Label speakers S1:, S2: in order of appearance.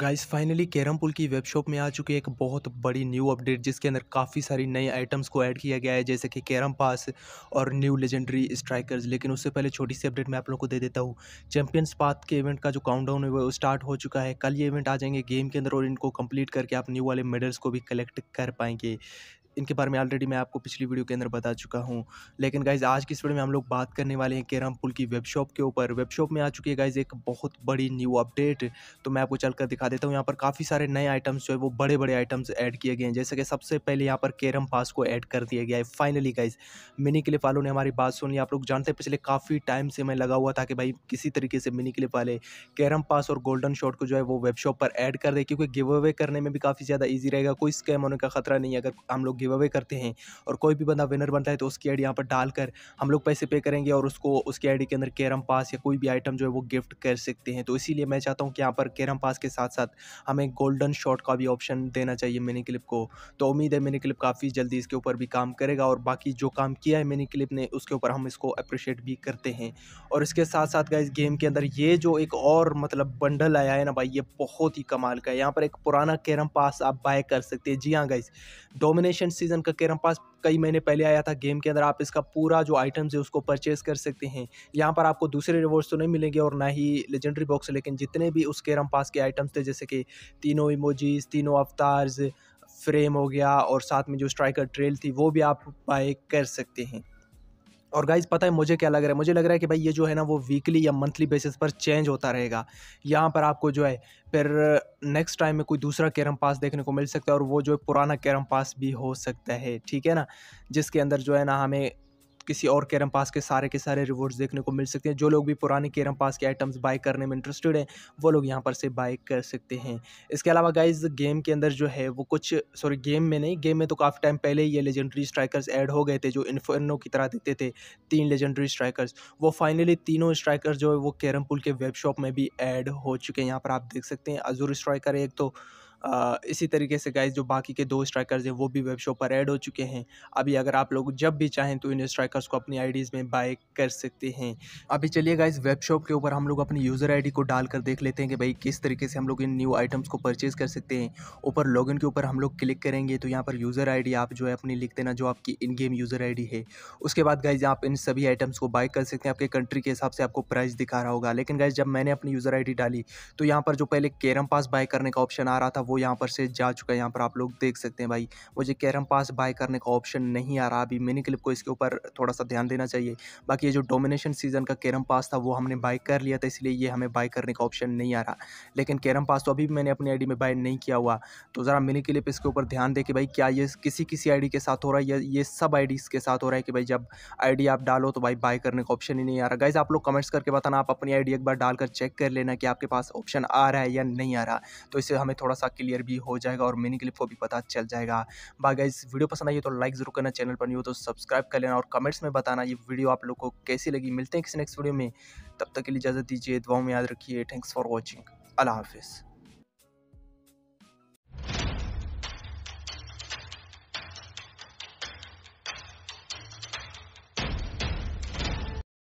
S1: guys finally carrom पुल की वेबशॉप में आ चुकी है एक बहुत बड़ी न्यू अपडेट जिसके अंदर काफ़ी सारी नए आइटम्स को ऐड किया गया है जैसे कि कैरम पास और न्यू लेजेंडरी स्ट्राइकर्स लेकिन उससे पहले छोटी सी अपडेट मैं आप लोगों को दे देता हूँ चैंपियंस पाथ के इवेंट का जो काउंटडाउन है वो स्टार्ट हो चुका है कल ये इवेंट आ जाएंगे गेम के अंदर और इनको कम्प्लीट करके आप न्यू वाले मेडल्स को भी कलेक्ट कर पाएंगे इनके बारे में ऑलरेडी मैं आपको पिछली वीडियो के अंदर बता चुका हूँ लेकिन गाइज़ आज की इस वीडियो में हम लोग बात करने वाले हैं केराम पुल की वेबशॉप के ऊपर वेबशॉप में आ चुकी है गाइज़ एक बहुत बड़ी न्यू अपडेट तो मैं आपको चल कर दिखा देता हूँ यहाँ पर काफ़ी सारे नए आइटम्स जो है वो बड़े बड़े आइटम्स ऐड किए गए हैं जैसे कि सबसे पहले यहाँ पर केरम पास को ऐड कर दिया गया है फाइनली गाइज़ मिनी क्लिप वालों ने हमारी बात सुन आप लोग जानते हैं पिछले काफ़ी टाइम से मैं लगा हुआ था कि भाई किसी तरीके से मिनी क्लिप वाले कैरम पास और गोल्डन शॉट को जो है वो वेब शॉप पर ऐड कर दे क्योंकि गिव अवे करने में भी काफ़ी ज़्यादा ईजी रहेगा कोई स्कैम होने का खतरा नहीं है अगर हम लोग गिव अवे करते हैं और कोई भी बंदा विनर बनता है तो उसकी आईडी यहाँ पर डालकर हम लोग पैसे पे करेंगे और उसको उसकी आईडी के अंदर कैरम पास या कोई भी आइटम जो है वो गिफ्ट कर सकते हैं तो इसीलिए मैं चाहता हूँ कि यहाँ पर कैरम पास के साथ साथ हमें गोल्डन शॉट का भी ऑप्शन देना चाहिए मिनी क्लिप को तो उम्मीद है मिनी क्लिप काफ़ी जल्दी इसके ऊपर भी काम करेगा और बाकी जो काम किया है मिनी क्लिप ने उसके ऊपर हम इसको अप्रिशिएट भी करते हैं और इसके साथ साथ गाइस गेम के अंदर ये जो एक और मतलब बंडल आया है ना भाई ये बहुत ही कमाल का है यहाँ पर एक पुराना कैरम पास आप बाय कर सकते हैं जी हाँ गाइज डोमिनेशन सेकेंड सीजन का कैरम पास कई महीने पहले आया था गेम के अंदर आप इसका पूरा जो आइटम्स है उसको परचेज कर सकते हैं यहाँ पर आपको दूसरे रिवॉर्ड्स तो नहीं मिलेंगे और ना ही लेजेंडरी बॉक्स लेकिन जितने भी उस कैरम पास के आइटम्स थे जैसे कि तीनों इमोजीज तीनों अवतार्स फ्रेम हो गया और साथ में जो स्ट्राइकर ट्रेल थी वो भी आप बाय कर सकते हैं और गाइज पता है मुझे क्या लग रहा है मुझे लग रहा है कि भाई ये जो है ना वो वीकली या मंथली बेसिस पर चेंज होता रहेगा यहाँ पर आपको जो है फिर नेक्स्ट टाइम में कोई दूसरा कैरम पास देखने को मिल सकता है और वो जो है पुराना कैरम पास भी हो सकता है ठीक है ना जिसके अंदर जो है ना हमें किसी और कैरम पास के सारे के सारे रिवॉर्ड्स देखने को मिल सकते हैं जो लोग भी पुराने कैरम पास के आइटम्स बाय करने में इंटरेस्टेड हैं वो लोग यहाँ पर से बाय कर सकते हैं इसके अलावा गाइज गेम के अंदर जो है वो कुछ सॉरी गेम में नहीं गेम में तो काफ़ी टाइम पहले ही ये लेजेंडरी स्ट्राइकर्स एड हो गए थे जो इन्फोनो की तरह दिखते थे तीन लेजेंडरी स्ट्राइकर्स वो फाइनली तीनों स्ट्राइकर्स जो है वो कैरम पुल के वेब शॉप में भी ऐड हो चुके हैं यहाँ पर आप देख सकते हैं अजूर स्ट्राइकर एक तो इसी तरीके से गाइज जो बाकी के दो स्ट्राइकर्स हैं वो भी वेब शॉप पर ऐड हो चुके हैं अभी अगर आप लोग जब भी चाहें तो इन स्ट्राइकर्स को अपनी आईडीज़ में बाय कर सकते हैं अभी चलिए गाइज वेब शॉप के ऊपर हम लोग अपनी यूज़र आई को डालकर देख लेते हैं कि भाई किस तरीके से हम लोग इन न्यू आइटम्स को परचेज़ कर सकते हैं ऊपर लॉग के ऊपर हम लोग क्लिक करेंगे तो यहाँ पर यूज़र आई आप जो है अपनी लिख देना जो आपकी इन गेम यूज़र आई है उसके बाद गाइज आप इन सभी आइटम्स को बाय कर सकते हैं आपके कंट्री के हिसाब से आपको प्राइस दिखा रहा होगा लेकिन गाइज जब मैंने अपनी यूज़र आई डाली तो यहाँ पर जो पहले कैरम पास बाय करने का ऑप्शन आ रहा था वो यहाँ पर से जा चुका है यहाँ पर आप लोग देख सकते हैं भाई मुझे कैरम पास बाय करने का ऑप्शन नहीं आ रहा अभी मिनी क्लिप को इसके ऊपर थोड़ा सा ध्यान देना चाहिए बाकी ये जो डोमिनेशन सीजन का कैरम पास था वो हमने बाय कर लिया था इसलिए ये हमें बाय करने का ऑप्शन नहीं आ रहा लेकिन कैरम पास तो अभी मैंने अपनी आई में बाय नहीं किया हुआ तो ज़रा मिनी क्लिप इसके ऊपर ध्यान दे कि भाई क्या ये किसी किसी आई के साथ हो रहा है या ये सब आई के साथ हो रहा है कि भाई जब आई आप डालो तो भाई बाय करने का ऑप्शन ही नहीं आ रहा गाइज आप लोग कमेंट्स करके बताना आप अपनी आई एक बार डालकर चेक कर लेना कि आपके पास ऑप्शन आ रहा है या नहीं आ रहा तो इससे हमें थोड़ा सा क्लियर भी हो जाएगा और मिनी क्लिप को भी पता चल जाएगा बाकी इस वीडियो पसंद आई तो लाइक जरूर करना चैनल पर नहीं हो तो सब्सक्राइब कर लेना और कमेंट्स में बताना ये वीडियो आप लोग को कैसी लगी मिलते हैं किसी नेक्स्ट वीडियो में तब तक के लिए इजाज़त दीजिए दुआओं में याद रखिए थैंक्स फॉर वॉचिंग अल्लाह हाफिज़